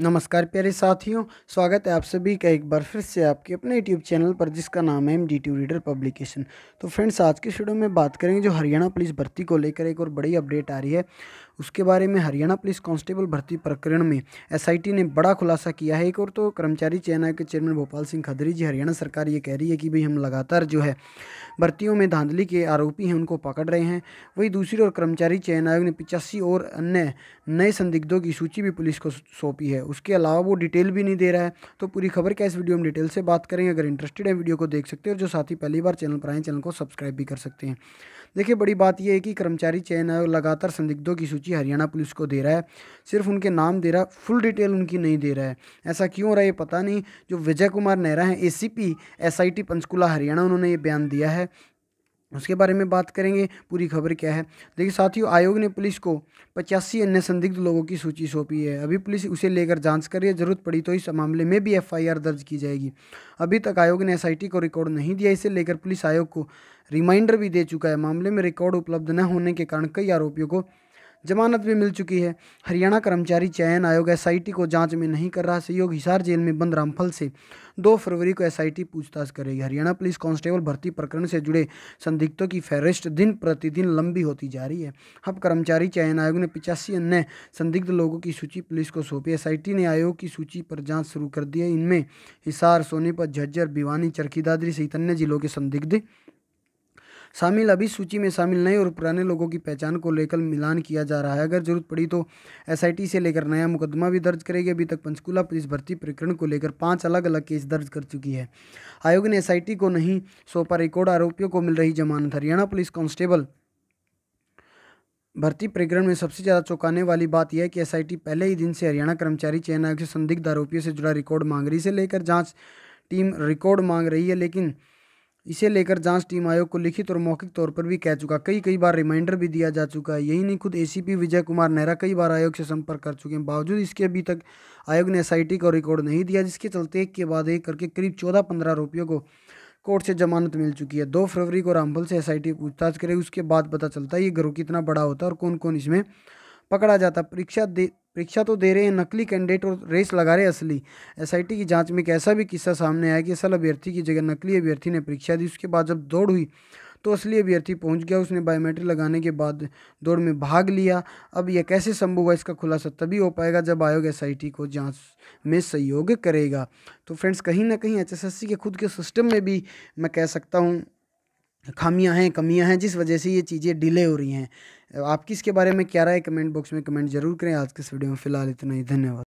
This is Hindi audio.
नमस्कार प्यारे साथियों स्वागत है आप सभी का एक बार फिर से आपके अपने यूट्यूब चैनल पर जिसका नाम है M D T reader publication तो फ्रेंड्स आज के वीडियो में बात करेंगे जो हरियाणा पुलिस भर्ती को लेकर एक और बड़ी अपडेट आ रही है उसके बारे में हरियाणा पुलिस कांस्टेबल भर्ती प्रकरण में एसआईटी ने बड़ा खुलासा किया है एक और तो कर्मचारी चयन के चेयरमैन भोपाल सिंह खदरी जी हरियाणा सरकार ये कह रही है कि भाई हम लगातार जो है भर्तियों में धांधली के आरोपी हैं उनको पकड़ रहे हैं वहीं दूसरी ओर कर्मचारी चयन आयोग ने पिचासी और अन्य नए संदिग्धों की सूची भी पुलिस को सौंपी है उसके अलावा वो डिटेल भी नहीं दे रहा है तो पूरी खबर क्या इस वीडियो में डिटेल से बात करेंगे अगर इंटरेस्टेड है वीडियो को देख सकते हैं और जो साथी पहली बार चैनल पर आए चैनल को सब्सक्राइब भी कर सकते हैं देखिए बड़ी बात यह है कि कर्मचारी चयन आयोग लगातार संदिग्धों की सूची हरियाणा पुलिस को दे रहा है सिर्फ उनके नाम दे रहा है फुल डिटेल उनकी नहीं दे रहा है ऐसा क्यों हो रहा है ये पता नहीं जो विजय कुमार नेहरा हैं एसीपी एसआईटी पंचकुला हरियाणा उन्होंने ये बयान दिया है उसके बारे में बात करेंगे पूरी खबर क्या है देखिए साथियों आयोग ने पुलिस को पचासी अन्य संदिग्ध लोगों की सूची सौंपी है अभी पुलिस उसे लेकर जांच कर रही है जरूरत पड़ी तो इस मामले में भी एफआईआर दर्ज की जाएगी अभी तक आयोग ने एसआईटी को रिकॉर्ड नहीं दिया इसे लेकर पुलिस आयोग को रिमाइंडर भी दे चुका है मामले में रिकॉर्ड उपलब्ध न होने के कारण कई आरोपियों को जमानत भी मिल चुकी है हरियाणा कर्मचारी चयन आयोग एस को जांच में नहीं कर रहा सहयोग हिसार जेल में बंद रामफल से दो फरवरी को एस पूछताछ करेगी हरियाणा पुलिस कांस्टेबल भर्ती प्रकरण से जुड़े संदिग्धों की फहरिस्त दिन प्रतिदिन लंबी होती जा रही है अब कर्मचारी चयन आयोग ने पिचासी अन्य संदिग्ध लोगों की सूची पुलिस को सौंपी एस ने आयोग की सूची पर जाँच शुरू कर दी है इनमें हिसार सोनीपत झज्जर भिवानी चरखी दादरी सहित अन्य जिलों के संदिग्ध शामिल अभी सूची में शामिल नए और पुराने लोगों की पहचान को लेकर मिलान किया जा रहा है अगर जरूरत पड़ी तो एसआईटी से लेकर नया मुकदमा भी दर्ज करेगी अभी तक पंचकूला पुलिस भर्ती प्रकरण को लेकर पाँच अलग अलग केस दर्ज कर चुकी है आयोग ने एस को नहीं सौंपा रिकॉर्ड आरोपियों को मिल रही जमानत हरियाणा पुलिस कांस्टेबल भर्ती प्रकरण में सबसे ज़्यादा चौंकाने वाली बात यह है कि एसआईटी पहले ही दिन से हरियाणा कर्मचारी चयन आयोग से संदिग्ध आरोपियों से जुड़ा रिकॉर्ड मांग रही से लेकर जांच टीम रिकॉर्ड मांग रही है लेकिन इसे लेकर जांच टीम आयोग को लिखित और मौखिक तौर पर भी कह चुका कई कई बार रिमाइंडर भी दिया जा चुका है यही नहीं खुद एसीपी विजय कुमार नेहरा कई बार आयोग से संपर्क कर चुके हैं बावजूद इसके अभी तक आयोग ने एसआईटी का रिकॉर्ड नहीं दिया जिसके चलते एक के बाद एक करके करीब चौदह पंद्रह आरोपियों को कोर्ट से जमानत मिल चुकी है दो फरवरी को रामफल से टी पूछताछ करेगी उसके बाद पता चलता है ये घरों कितना बड़ा होता है और कौन कौन इसमें पकड़ा जाता परीक्षा दे परीक्षा तो दे रहे हैं नकली कैंडिडेट और रेस लगा रहे असली एसआईटी की जांच में एक ऐसा भी किस्सा सामने आया कि असल अभ्यर्थी की जगह नकली अभ्यर्थी ने परीक्षा दी उसके बाद जब दौड़ हुई तो असली अभ्यर्थी पहुंच गया उसने बायोमेट्रिक लगाने के बाद दौड़ में भाग लिया अब यह कैसे संभव हुआ इसका खुलासा तभी हो पाएगा जब आयोग एस को जांच में सहयोग करेगा तो फ्रेंड्स कहीं ना कहीं एच के खुद के सिस्टम में भी मैं कह सकता हूँ खामियां हैं कमियां हैं जिस वजह से ये चीज़ें डिले हो रही हैं आपकी इसके बारे में क्या राय कमेंट बॉक्स में कमेंट जरूर करें आज के इस वीडियो में फिलहाल इतना ही धन्यवाद